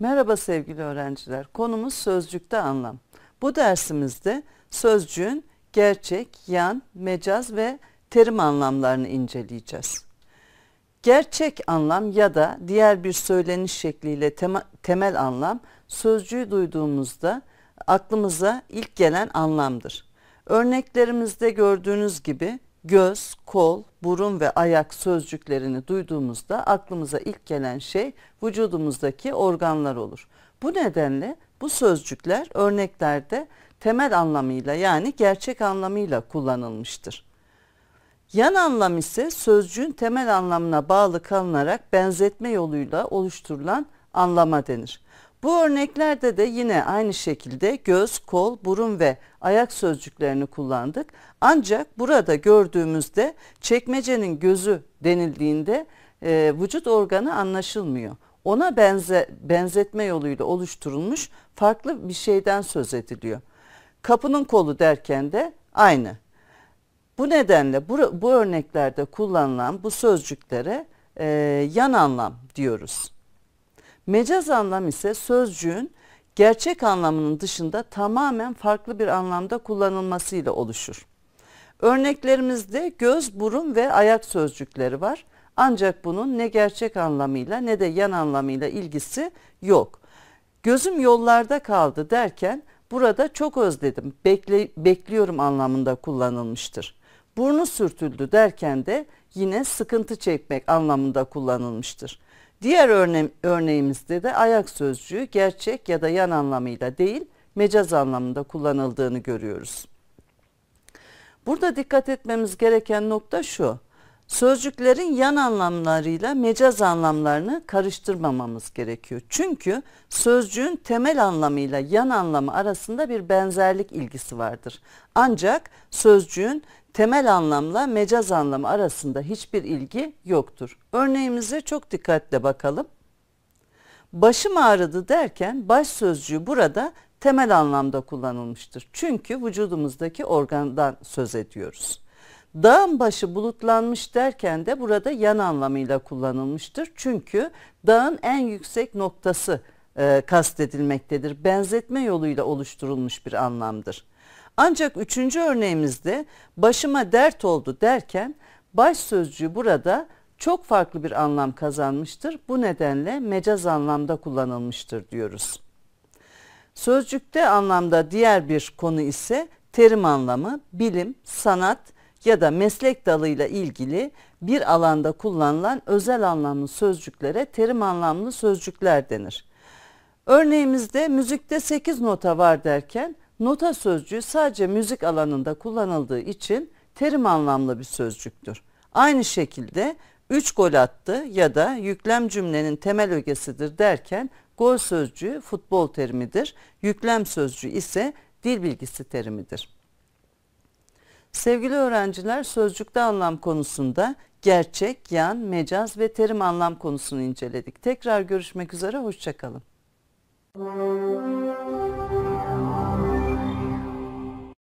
Merhaba sevgili öğrenciler. Konumuz sözcükte anlam. Bu dersimizde sözcüğün gerçek, yan, mecaz ve terim anlamlarını inceleyeceğiz. Gerçek anlam ya da diğer bir söyleniş şekliyle temel anlam sözcüğü duyduğumuzda aklımıza ilk gelen anlamdır. Örneklerimizde gördüğünüz gibi göz, kol, burun ve ayak sözcüklerini duyduğumuzda aklımıza ilk gelen şey vücudumuzdaki organlar olur. Bu nedenle bu sözcükler örneklerde temel anlamıyla yani gerçek anlamıyla kullanılmıştır. Yan anlam ise sözcüğün temel anlamına bağlı kalınarak benzetme yoluyla oluşturulan anlama denir. Bu örneklerde de yine aynı şekilde göz, kol, burun ve ayak sözcüklerini kullandık. Ancak burada gördüğümüzde çekmecenin gözü denildiğinde e, vücut organı anlaşılmıyor. Ona benze, benzetme yoluyla oluşturulmuş farklı bir şeyden söz ediliyor. Kapının kolu derken de aynı. Bu nedenle bu, bu örneklerde kullanılan bu sözcüklere e, yan anlam diyoruz. Mecaz anlam ise sözcüğün gerçek anlamının dışında tamamen farklı bir anlamda kullanılmasıyla oluşur. Örneklerimizde göz, burun ve ayak sözcükleri var. Ancak bunun ne gerçek anlamıyla ne de yan anlamıyla ilgisi yok. Gözüm yollarda kaldı derken burada çok özledim, bekle, bekliyorum anlamında kullanılmıştır. Burnu sürtüldü derken de yine sıkıntı çekmek anlamında kullanılmıştır. Diğer örne örneğimizde de ayak sözcüğü gerçek ya da yan anlamıyla değil mecaz anlamında kullanıldığını görüyoruz. Burada dikkat etmemiz gereken nokta şu. Sözcüklerin yan anlamlarıyla mecaz anlamlarını karıştırmamamız gerekiyor. Çünkü sözcüğün temel anlamıyla yan anlamı arasında bir benzerlik ilgisi vardır. Ancak sözcüğün temel anlamla mecaz anlamı arasında hiçbir ilgi yoktur. Örneğimize çok dikkatle bakalım. Başım ağrıdı derken baş sözcüğü burada temel anlamda kullanılmıştır. Çünkü vücudumuzdaki organdan söz ediyoruz. Dağın başı bulutlanmış derken de burada yan anlamıyla kullanılmıştır. Çünkü dağın en yüksek noktası e, kastedilmektedir. Benzetme yoluyla oluşturulmuş bir anlamdır. Ancak üçüncü örneğimizde başıma dert oldu derken baş sözcüğü burada çok farklı bir anlam kazanmıştır. Bu nedenle mecaz anlamda kullanılmıştır diyoruz. Sözcükte anlamda diğer bir konu ise terim anlamı, bilim, sanat ya da meslek dalıyla ilgili bir alanda kullanılan özel anlamlı sözcüklere terim anlamlı sözcükler denir. Örneğimizde müzikte 8 nota var derken Nota sözcüğü sadece müzik alanında kullanıldığı için terim anlamlı bir sözcüktür. Aynı şekilde 3 gol attı ya da yüklem cümlenin temel ögesidir derken gol sözcüğü futbol terimidir. Yüklem sözcüğü ise dil bilgisi terimidir. Sevgili öğrenciler sözcükte anlam konusunda gerçek, yan, mecaz ve terim anlam konusunu inceledik. Tekrar görüşmek üzere, hoşçakalın.